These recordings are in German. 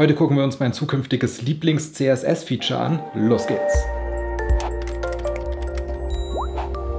Heute gucken wir uns mein zukünftiges Lieblings-CSS-Feature an. Los geht's!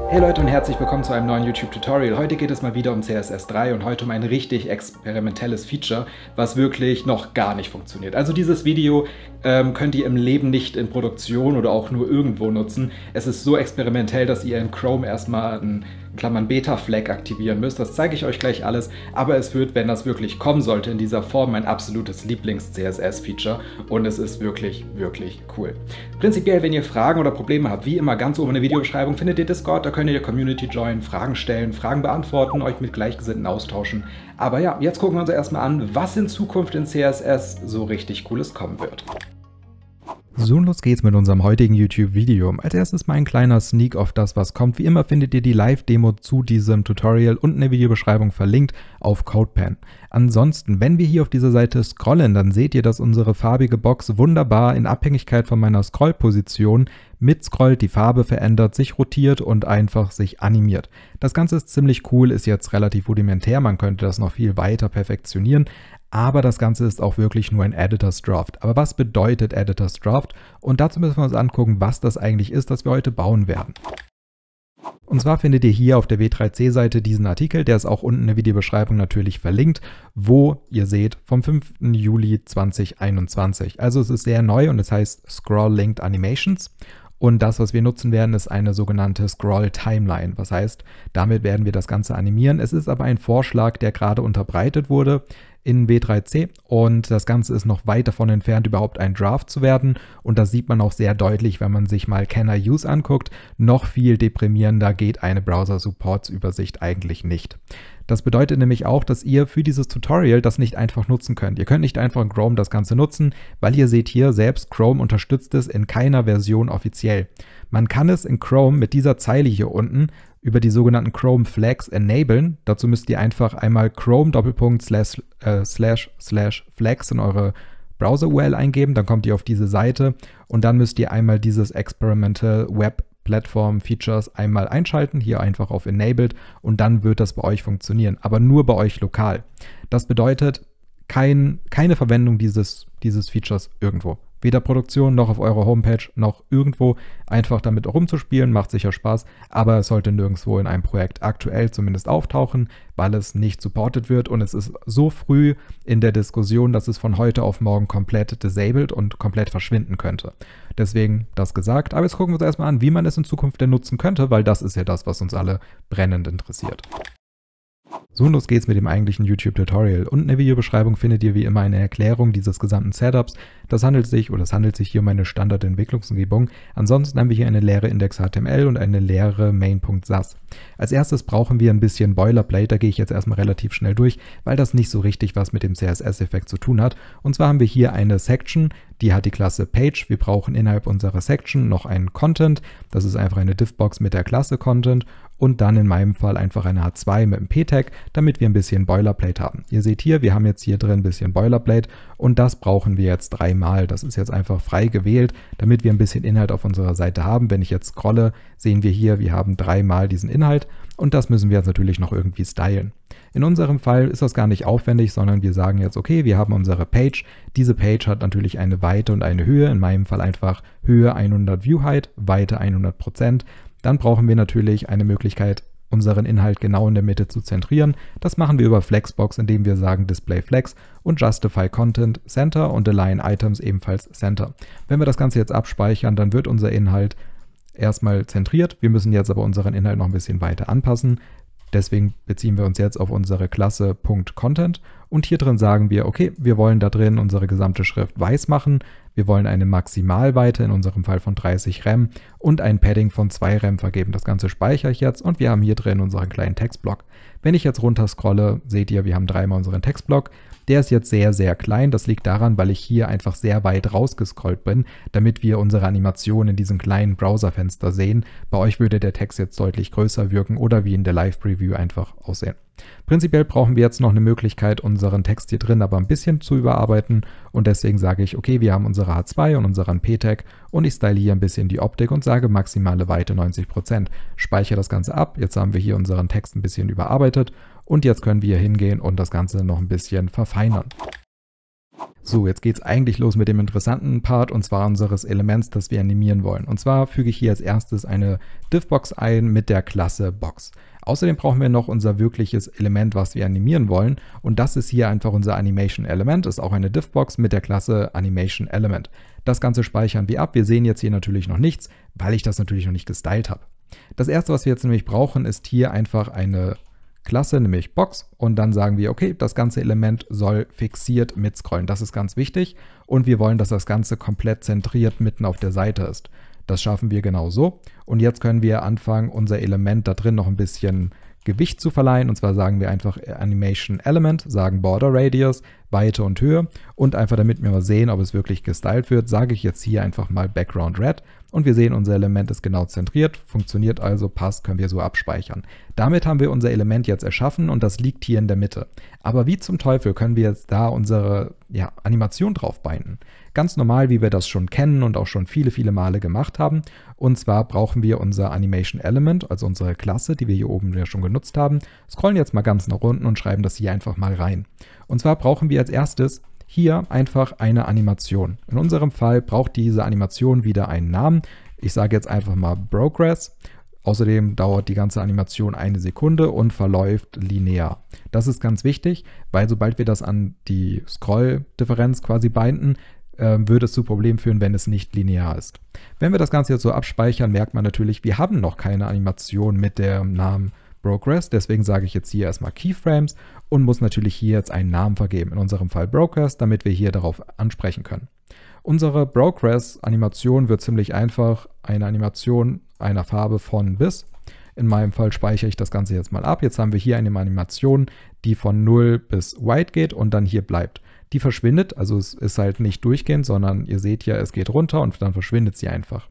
Hey Leute und herzlich willkommen zu einem neuen YouTube-Tutorial. Heute geht es mal wieder um CSS3 und heute um ein richtig experimentelles Feature, was wirklich noch gar nicht funktioniert. Also dieses Video ähm, könnt ihr im Leben nicht in Produktion oder auch nur irgendwo nutzen. Es ist so experimentell, dass ihr in Chrome erstmal ein Klammern Beta Flag aktivieren müsst. Das zeige ich euch gleich alles, aber es wird, wenn das wirklich kommen sollte, in dieser Form mein absolutes Lieblings-CSS-Feature und es ist wirklich, wirklich cool. Prinzipiell, wenn ihr Fragen oder Probleme habt, wie immer ganz oben in der Videobeschreibung findet ihr Discord, da könnt ihr Community joinen, Fragen stellen, Fragen beantworten, euch mit Gleichgesinnten austauschen. Aber ja, jetzt gucken wir uns erstmal an, was in Zukunft in CSS so richtig Cooles kommen wird. So, los geht's mit unserem heutigen YouTube-Video. Als erstes mal ein kleiner Sneak auf das, was kommt. Wie immer findet ihr die Live-Demo zu diesem Tutorial unten in der Videobeschreibung verlinkt auf CodePen. Ansonsten, wenn wir hier auf dieser Seite scrollen, dann seht ihr, dass unsere farbige Box wunderbar in Abhängigkeit von meiner Scrollposition mitscrollt, die Farbe verändert, sich rotiert und einfach sich animiert. Das Ganze ist ziemlich cool, ist jetzt relativ rudimentär, man könnte das noch viel weiter perfektionieren, aber das Ganze ist auch wirklich nur ein Editors Draft. Aber was bedeutet Editors Draft? Und dazu müssen wir uns angucken, was das eigentlich ist, das wir heute bauen werden. Und zwar findet ihr hier auf der W3C-Seite diesen Artikel, der ist auch unten in der Videobeschreibung natürlich verlinkt, wo ihr seht, vom 5. Juli 2021. Also es ist sehr neu und es heißt Scroll Linked Animations. Und das, was wir nutzen werden, ist eine sogenannte Scroll Timeline. Was heißt, damit werden wir das Ganze animieren. Es ist aber ein Vorschlag, der gerade unterbreitet wurde in W3C und das Ganze ist noch weit davon entfernt, überhaupt ein Draft zu werden. Und das sieht man auch sehr deutlich, wenn man sich mal Can I Use anguckt. Noch viel deprimierender geht eine Browser-Supports-Übersicht eigentlich nicht. Das bedeutet nämlich auch, dass ihr für dieses Tutorial das nicht einfach nutzen könnt. Ihr könnt nicht einfach in Chrome das Ganze nutzen, weil ihr seht hier, selbst Chrome unterstützt es in keiner Version offiziell. Man kann es in Chrome mit dieser Zeile hier unten über die sogenannten Chrome Flags enablen. Dazu müsst ihr einfach einmal Chrome Doppelpunkt slash, äh, slash, slash Flags in eure Browser-URL eingeben, dann kommt ihr auf diese Seite und dann müsst ihr einmal dieses Experimental Web Platform Features einmal einschalten, hier einfach auf Enabled und dann wird das bei euch funktionieren, aber nur bei euch lokal. Das bedeutet kein, keine Verwendung dieses, dieses Features irgendwo. Weder Produktion noch auf eurer Homepage noch irgendwo. Einfach damit rumzuspielen, macht sicher Spaß, aber es sollte nirgendwo in einem Projekt aktuell zumindest auftauchen, weil es nicht supportet wird und es ist so früh in der Diskussion, dass es von heute auf morgen komplett disabled und komplett verschwinden könnte. Deswegen das gesagt. Aber jetzt gucken wir uns erstmal an, wie man es in Zukunft denn nutzen könnte, weil das ist ja das, was uns alle brennend interessiert. So, los geht's mit dem eigentlichen YouTube-Tutorial. Unten in der Videobeschreibung findet ihr wie immer eine Erklärung dieses gesamten Setups. Das handelt sich oder es handelt sich hier um eine Standardentwicklungsumgebung. Ansonsten haben wir hier eine leere Index.html und eine leere Main.sas. Als erstes brauchen wir ein bisschen Boilerplate, da gehe ich jetzt erstmal relativ schnell durch, weil das nicht so richtig was mit dem CSS-Effekt zu tun hat. Und zwar haben wir hier eine Section, die hat die Klasse Page. Wir brauchen innerhalb unserer Section noch einen Content. Das ist einfach eine Diffbox mit der Klasse Content und dann in meinem Fall einfach eine H2 mit einem P-Tag, damit wir ein bisschen Boilerplate haben. Ihr seht hier, wir haben jetzt hier drin ein bisschen Boilerplate und das brauchen wir jetzt dreimal. Das ist jetzt einfach frei gewählt, damit wir ein bisschen Inhalt auf unserer Seite haben. Wenn ich jetzt scrolle, sehen wir hier, wir haben dreimal diesen Inhalt und das müssen wir jetzt natürlich noch irgendwie stylen. In unserem Fall ist das gar nicht aufwendig, sondern wir sagen jetzt, okay, wir haben unsere Page. Diese Page hat natürlich eine Weite und eine Höhe, in meinem Fall einfach Höhe 100 View Height, Weite 100% dann brauchen wir natürlich eine Möglichkeit, unseren Inhalt genau in der Mitte zu zentrieren. Das machen wir über Flexbox, indem wir sagen Display Flex und Justify Content Center und Align Items ebenfalls Center. Wenn wir das Ganze jetzt abspeichern, dann wird unser Inhalt erstmal zentriert. Wir müssen jetzt aber unseren Inhalt noch ein bisschen weiter anpassen. Deswegen beziehen wir uns jetzt auf unsere Klasse .content und hier drin sagen wir, okay, wir wollen da drin unsere gesamte Schrift weiß machen, wir wollen eine Maximalweite in unserem Fall von 30 RAM, und ein Padding von 2 RAM vergeben. Das Ganze speichere ich jetzt und wir haben hier drin unseren kleinen Textblock. Wenn ich jetzt runter scrolle, seht ihr, wir haben dreimal unseren Textblock. Der ist jetzt sehr, sehr klein. Das liegt daran, weil ich hier einfach sehr weit rausgescrollt bin, damit wir unsere Animation in diesem kleinen Browserfenster sehen. Bei euch würde der Text jetzt deutlich größer wirken oder wie in der Live-Preview einfach aussehen. Prinzipiell brauchen wir jetzt noch eine Möglichkeit, unseren Text hier drin aber ein bisschen zu überarbeiten und deswegen sage ich, okay, wir haben unsere H2 und unseren P-Tag und ich style hier ein bisschen die Optik und sage maximale Weite 90%. Speichere das Ganze ab, jetzt haben wir hier unseren Text ein bisschen überarbeitet und jetzt können wir hingehen und das Ganze noch ein bisschen verfeinern. So, jetzt geht's eigentlich los mit dem interessanten Part und zwar unseres Elements, das wir animieren wollen. Und zwar füge ich hier als erstes eine Diffbox ein mit der Klasse Box. Außerdem brauchen wir noch unser wirkliches Element, was wir animieren wollen. Und das ist hier einfach unser Animation Element, ist auch eine Diffbox mit der Klasse Animation Element. Das Ganze speichern wir ab. Wir sehen jetzt hier natürlich noch nichts, weil ich das natürlich noch nicht gestylt habe. Das erste, was wir jetzt nämlich brauchen, ist hier einfach eine Klasse, nämlich Box. Und dann sagen wir, okay, das ganze Element soll fixiert mitscrollen. Das ist ganz wichtig. Und wir wollen, dass das Ganze komplett zentriert mitten auf der Seite ist. Das schaffen wir genau so. Und jetzt können wir anfangen, unser Element da drin noch ein bisschen zu Gewicht zu verleihen. Und zwar sagen wir einfach äh, Animation Element, sagen Border Radius, Weite und Höhe. Und einfach damit wir mal sehen, ob es wirklich gestylt wird, sage ich jetzt hier einfach mal Background Red. Und wir sehen, unser Element ist genau zentriert, funktioniert also, passt, können wir so abspeichern. Damit haben wir unser Element jetzt erschaffen und das liegt hier in der Mitte. Aber wie zum Teufel können wir jetzt da unsere ja, Animation drauf binden? Ganz normal, wie wir das schon kennen und auch schon viele, viele Male gemacht haben. Und zwar brauchen wir unser Animation Element, also unsere Klasse, die wir hier oben ja schon genutzt haben. Scrollen jetzt mal ganz nach unten und schreiben das hier einfach mal rein. Und zwar brauchen wir als erstes hier einfach eine Animation. In unserem Fall braucht diese Animation wieder einen Namen. Ich sage jetzt einfach mal Progress. Außerdem dauert die ganze Animation eine Sekunde und verläuft linear. Das ist ganz wichtig, weil sobald wir das an die Scroll-Differenz quasi binden, ähm, würde es zu Problemen führen, wenn es nicht linear ist. Wenn wir das Ganze jetzt so abspeichern, merkt man natürlich, wir haben noch keine Animation mit dem Namen Progress. Deswegen sage ich jetzt hier erstmal Keyframes und muss natürlich hier jetzt einen Namen vergeben, in unserem Fall Progress, damit wir hier darauf ansprechen können. Unsere Progress-Animation wird ziemlich einfach. Eine Animation einer Farbe von bis. In meinem Fall speichere ich das Ganze jetzt mal ab. Jetzt haben wir hier eine Animation, die von 0 bis White geht und dann hier bleibt die verschwindet. Also es ist halt nicht durchgehend, sondern ihr seht ja, es geht runter und dann verschwindet sie einfach.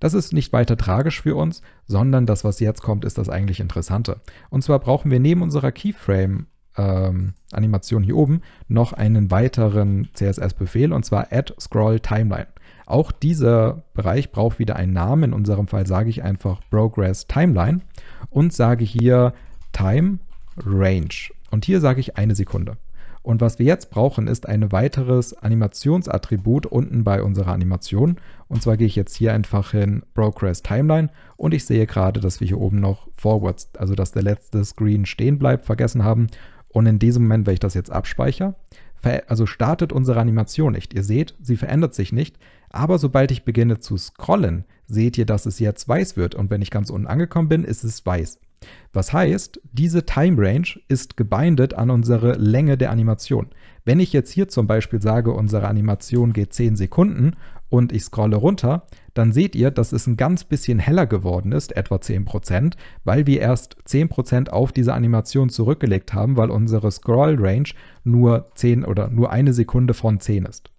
Das ist nicht weiter tragisch für uns, sondern das, was jetzt kommt, ist das eigentlich Interessante. Und zwar brauchen wir neben unserer Keyframe ähm, Animation hier oben noch einen weiteren CSS-Befehl und zwar add scroll timeline. Auch dieser Bereich braucht wieder einen Namen. In unserem Fall sage ich einfach Progress Timeline und sage hier Time Range. Und hier sage ich eine Sekunde. Und was wir jetzt brauchen, ist ein weiteres Animationsattribut unten bei unserer Animation. Und zwar gehe ich jetzt hier einfach hin Progress Timeline und ich sehe gerade, dass wir hier oben noch Forwards, also dass der letzte Screen stehen bleibt, vergessen haben. Und in diesem Moment, wenn ich das jetzt abspeichere, also startet unsere Animation nicht. Ihr seht, sie verändert sich nicht. Aber sobald ich beginne zu scrollen, seht ihr, dass es jetzt weiß wird. Und wenn ich ganz unten angekommen bin, ist es weiß. Was heißt, diese Time Range ist gebindet an unsere Länge der Animation. Wenn ich jetzt hier zum Beispiel sage, unsere Animation geht 10 Sekunden und ich scrolle runter, dann seht ihr, dass es ein ganz bisschen heller geworden ist, etwa 10%, weil wir erst 10% auf diese Animation zurückgelegt haben, weil unsere Scroll Range nur 10 oder nur eine Sekunde von 10 ist.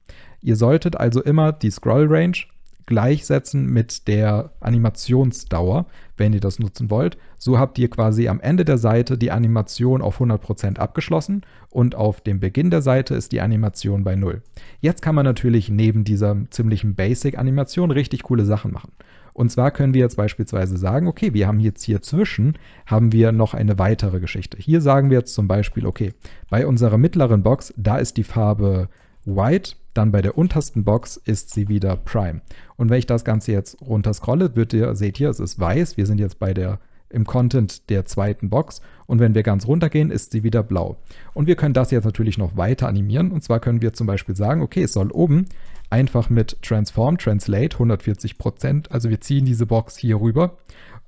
Ihr solltet also immer die Scroll Range gleichsetzen mit der Animationsdauer, wenn ihr das nutzen wollt. So habt ihr quasi am Ende der Seite die Animation auf 100% abgeschlossen und auf dem Beginn der Seite ist die Animation bei 0. Jetzt kann man natürlich neben dieser ziemlichen Basic-Animation richtig coole Sachen machen. Und zwar können wir jetzt beispielsweise sagen, okay, wir haben jetzt hier zwischen, haben wir noch eine weitere Geschichte. Hier sagen wir jetzt zum Beispiel, okay, bei unserer mittleren Box, da ist die Farbe White dann bei der untersten Box ist sie wieder Prime. Und wenn ich das Ganze jetzt runter scrolle, wird ihr, seht ihr, es ist weiß. Wir sind jetzt bei der im Content der zweiten Box. Und wenn wir ganz runter gehen, ist sie wieder blau. Und wir können das jetzt natürlich noch weiter animieren. Und zwar können wir zum Beispiel sagen, okay, es soll oben einfach mit Transform, Translate 140%. Also wir ziehen diese Box hier rüber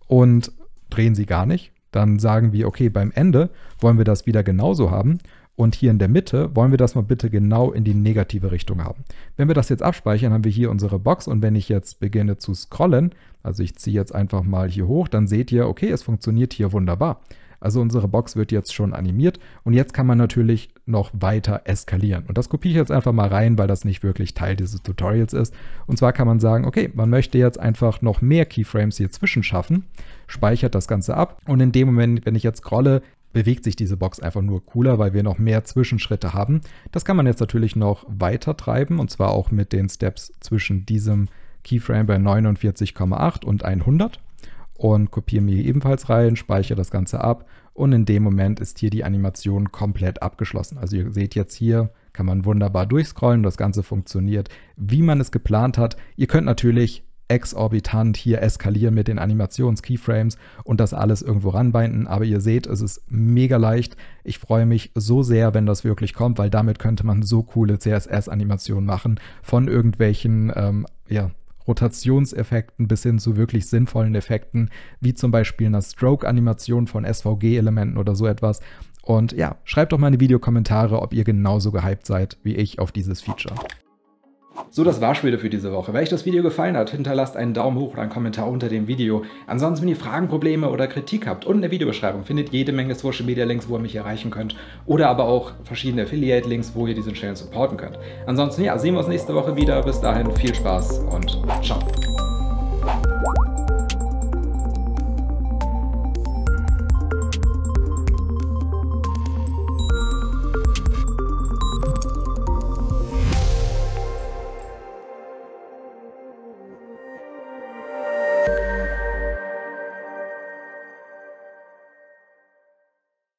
und drehen sie gar nicht. Dann sagen wir, okay, beim Ende wollen wir das wieder genauso haben. Und hier in der Mitte wollen wir das mal bitte genau in die negative Richtung haben. Wenn wir das jetzt abspeichern, haben wir hier unsere Box und wenn ich jetzt beginne zu scrollen, also ich ziehe jetzt einfach mal hier hoch, dann seht ihr, okay, es funktioniert hier wunderbar. Also unsere Box wird jetzt schon animiert und jetzt kann man natürlich noch weiter eskalieren. Und das kopiere ich jetzt einfach mal rein, weil das nicht wirklich Teil dieses Tutorials ist. Und zwar kann man sagen, okay, man möchte jetzt einfach noch mehr Keyframes hier zwischen schaffen, speichert das Ganze ab und in dem Moment, wenn ich jetzt scrolle, bewegt sich diese Box einfach nur cooler, weil wir noch mehr Zwischenschritte haben. Das kann man jetzt natürlich noch weiter treiben und zwar auch mit den Steps zwischen diesem Keyframe bei 49,8 und 100 und kopiere mir ebenfalls rein, speichere das Ganze ab und in dem Moment ist hier die Animation komplett abgeschlossen. Also ihr seht jetzt hier, kann man wunderbar durchscrollen, das Ganze funktioniert, wie man es geplant hat. Ihr könnt natürlich exorbitant hier eskalieren mit den Animations-Keyframes und das alles irgendwo ranbinden. Aber ihr seht, es ist mega leicht. Ich freue mich so sehr, wenn das wirklich kommt, weil damit könnte man so coole CSS-Animationen machen von irgendwelchen ähm, ja, Rotationseffekten bis hin zu wirklich sinnvollen Effekten, wie zum Beispiel einer Stroke-Animation von SVG-Elementen oder so etwas. Und ja, schreibt doch mal in die Videokommentare, ob ihr genauso gehypt seid wie ich auf dieses Feature. So, das war's wieder für diese Woche. Wenn euch das Video gefallen hat, hinterlasst einen Daumen hoch oder einen Kommentar unter dem Video. Ansonsten, wenn ihr Fragen, Probleme oder Kritik habt, unten in der Videobeschreibung findet jede Menge Social Media Links, wo ihr mich erreichen könnt. Oder aber auch verschiedene Affiliate Links, wo ihr diesen Channel supporten könnt. Ansonsten, ja, sehen wir uns nächste Woche wieder. Bis dahin, viel Spaß und ciao.